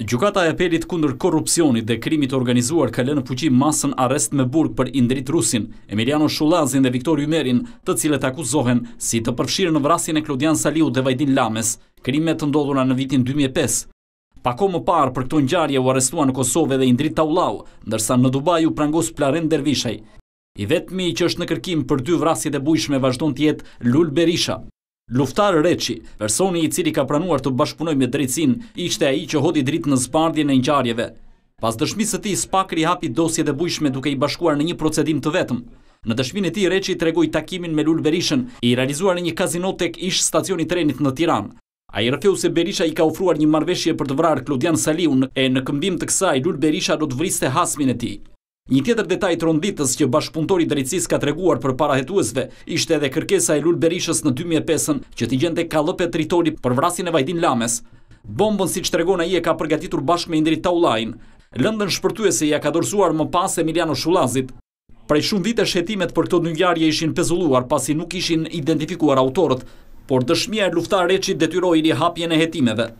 Gjukata e apelit kundër korupcionit dhe krimit organizuar ka lënë puqi masën arrest me burg për Indrit Rusin, Emiliano Shulazin dhe Viktor Jumerin, të cilët akuzohen si të përfshirë në vrasin e Klodian Saliu dhe Vajdin Lames, krimet të ndodhura në vitin 2005. Pako më parë për këto njarje u arrestua në Kosovë dhe Indrit Taulau, ndërsa në Dubaju prangos Plaren Dervishaj. I vetëmi që është në kërkim për dy vrasit e bujshme vazhdo në tjetë Lul Berisha. Luftar Reqi, personi i cili ka pranuar të bashkëpunoj me drejtsin, ishte a i që hodi dritë në zbardje në njëjarjeve. Pas dëshmisë të ti, spakri hapi dosje dhe bujshme duke i bashkuar në një procedim të vetëm. Në dëshmin e ti, Reqi tregoj takimin me Lull Berishën, i realizuar në një kazinotek tek ish stacioni trenit në Tiran. A i rëfeu se Berisha i ka ofruar një marveshje për të vrarë Klodian Saliun, e në këmbim të kësaj, Lull Berisha do të vriste hasmin e ti. Një tjetër detaj të ronditës që bashkëpuntori drejtsis ka treguar për parahetuesve ishte edhe kërkesa e lullë berishës në 2005-ën që t'i gjente kalëpe tritori për vrasin e vajdin lames. Bombën si që tregona i e ka përgatitur bashkë me indri taulajn. Lëndën shpërtuese i e ka dorzuar më pas Emiliano Shulazit. Prej shumë vite shetimet për këto njëjarje ishin pezulluar pasi nuk ishin identifikuar autorët, por dëshmija e lufta reqit detyroj i hapjene jetimeve.